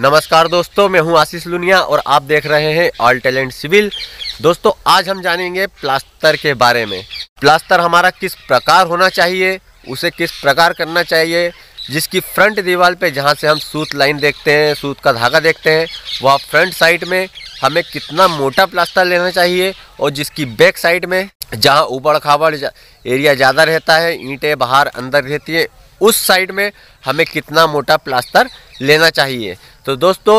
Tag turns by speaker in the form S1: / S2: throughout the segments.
S1: नमस्कार दोस्तों मैं हूं आशीष लुनिया और आप देख रहे हैं ऑल टैलेंट सिविल दोस्तों आज हम जानेंगे प्लास्टर के बारे में प्लास्टर हमारा किस प्रकार होना चाहिए उसे किस प्रकार करना चाहिए जिसकी फ्रंट दीवार पे जहाँ से हम सूत लाइन देखते हैं सूत का धागा देखते हैं वह फ्रंट साइड में हमें कितना मोटा प्लास्टर लेना चाहिए और जिसकी बैक साइड में जहाँ उबड़ खाबड़ एरिया ज़्यादा रहता है ईंटें बाहर अंदर रहती है उस साइड में हमें कितना मोटा प्लास्टर लेना चाहिए तो दोस्तों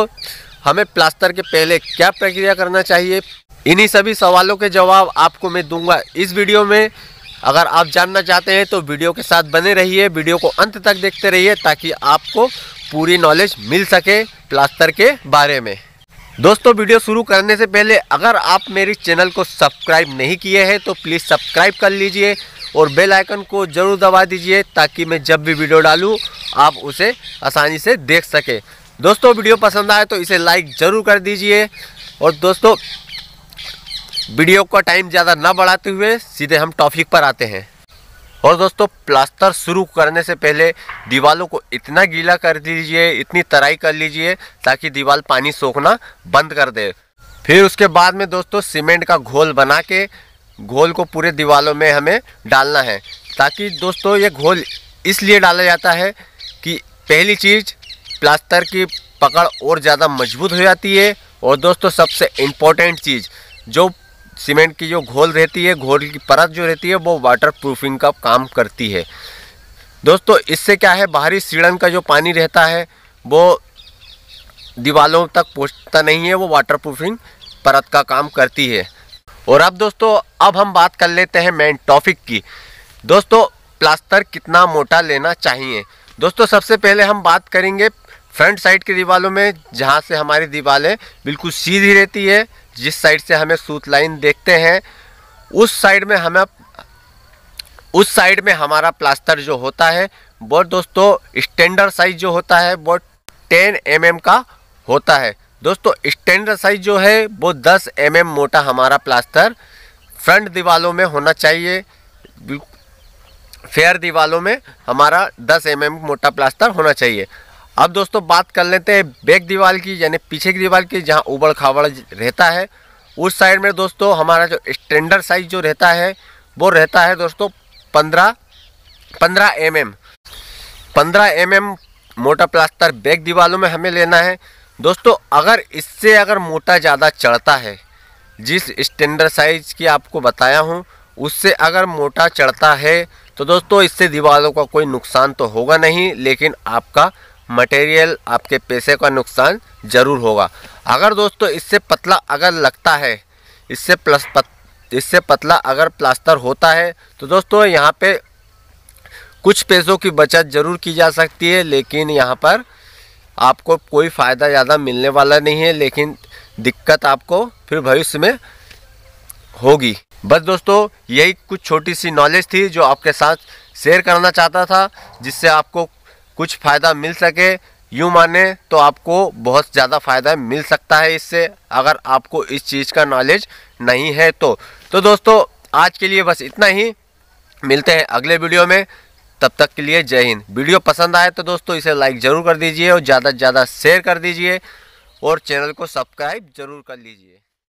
S1: हमें प्लास्टर के पहले क्या प्रक्रिया करना चाहिए इन्हीं सभी सवालों के जवाब आपको मैं दूंगा इस वीडियो में अगर आप जानना चाहते हैं तो वीडियो के साथ बने रहिए वीडियो को अंत तक देखते रहिए ताकि आपको पूरी नॉलेज मिल सके प्लास्टर के बारे में दोस्तों वीडियो शुरू करने से पहले अगर आप मेरे चैनल को सब्सक्राइब नहीं किए हैं तो प्लीज़ सब्सक्राइब कर लीजिए और बेल आइकन को ज़रूर दबा दीजिए ताकि मैं जब भी वीडियो डालूँ आप उसे आसानी से देख सकें दोस्तों वीडियो पसंद आए तो इसे लाइक ज़रूर कर दीजिए और दोस्तों वीडियो का टाइम ज़्यादा ना बढ़ाते हुए सीधे हम टॉपिक पर आते हैं और दोस्तों प्लास्टर शुरू करने से पहले दीवालों को इतना गीला कर दीजिए इतनी तराई कर लीजिए ताकि दीवाल पानी सोखना बंद कर दे फिर उसके बाद में दोस्तों सीमेंट का घोल बना के घोल को पूरे दीवालों में हमें डालना है ताकि दोस्तों ये घोल इसलिए डाला जाता है कि पहली चीज़ प्लास्टर की पकड़ और ज़्यादा मजबूत हो जाती है और दोस्तों सबसे इम्पोर्टेंट चीज़ जो सीमेंट की जो घोल रहती है घोल की परत जो रहती है वो वाटर प्रूफिंग का काम करती है दोस्तों इससे क्या है बाहरी सीड़न का जो पानी रहता है वो दीवालों तक पहुँचता नहीं है वो वाटर प्रूफिंग परत का काम करती है और अब दोस्तों अब हम बात कर लेते हैं मेन टॉपिक की दोस्तों प्लास्टर कितना मोटा लेना चाहिए दोस्तों सबसे पहले हम बात करेंगे फ्रंट साइड की दीवारों में जहाँ से हमारी दीवारें बिल्कुल सीधी रहती है जिस साइड से हमें सूत लाइन देखते हैं उस साइड में हमें उस साइड में हमारा प्लास्टर जो होता है वो दोस्तों स्टैंडर्ड साइज जो होता है वो 10 एम mm का होता है दोस्तों स्टैंडर्ड साइज जो है वो 10 एम mm मोटा हमारा प्लास्टर फ्रंट दीवारों में होना चाहिए फेयर दीवालों में हमारा 10 एम mm मोटा प्लास्टर होना चाहिए अब दोस्तों बात कर लेते हैं बैक दीवार की यानी पीछे की दीवार की जहाँ उबड़ खाबड़ रहता है उस साइड में दोस्तों हमारा जो स्टैंडर्ड साइज जो रहता है वो रहता है दोस्तों पंद्रह पंद्रह एम एम पंद्रह एम एम मोटा प्लास्टर बैक दीवालों में हमें लेना है दोस्तों अगर इससे अगर मोटा ज़्यादा चढ़ता है जिस स्टैंडर्ड साइज़ की आपको बताया हूँ उससे अगर मोटा चढ़ता है तो दोस्तों इससे दीवारों का कोई नुकसान तो होगा नहीं लेकिन आपका मटेरियल आपके पैसे का नुकसान ज़रूर होगा अगर दोस्तों इससे पतला अगर लगता है इससे प्लस पत, इससे पतला अगर प्लास्टर होता है तो दोस्तों यहाँ पे कुछ पैसों की बचत ज़रूर की जा सकती है लेकिन यहाँ पर आपको कोई फ़ायदा ज़्यादा मिलने वाला नहीं है लेकिन दिक्कत आपको फिर भविष्य में होगी बस दोस्तों यही कुछ छोटी सी नॉलेज थी जो आपके साथ शेयर करना चाहता था जिससे आपको कुछ फ़ायदा मिल सके यूँ माने तो आपको बहुत ज़्यादा फ़ायदा मिल सकता है इससे अगर आपको इस चीज़ का नॉलेज नहीं है तो तो दोस्तों आज के लिए बस इतना ही मिलते हैं अगले वीडियो में तब तक के लिए जय हिंद वीडियो पसंद आए तो दोस्तों इसे लाइक ज़रूर कर दीजिए और ज़्यादा से ज़्यादा शेयर कर दीजिए और चैनल को सब्सक्राइब ज़रूर कर लीजिए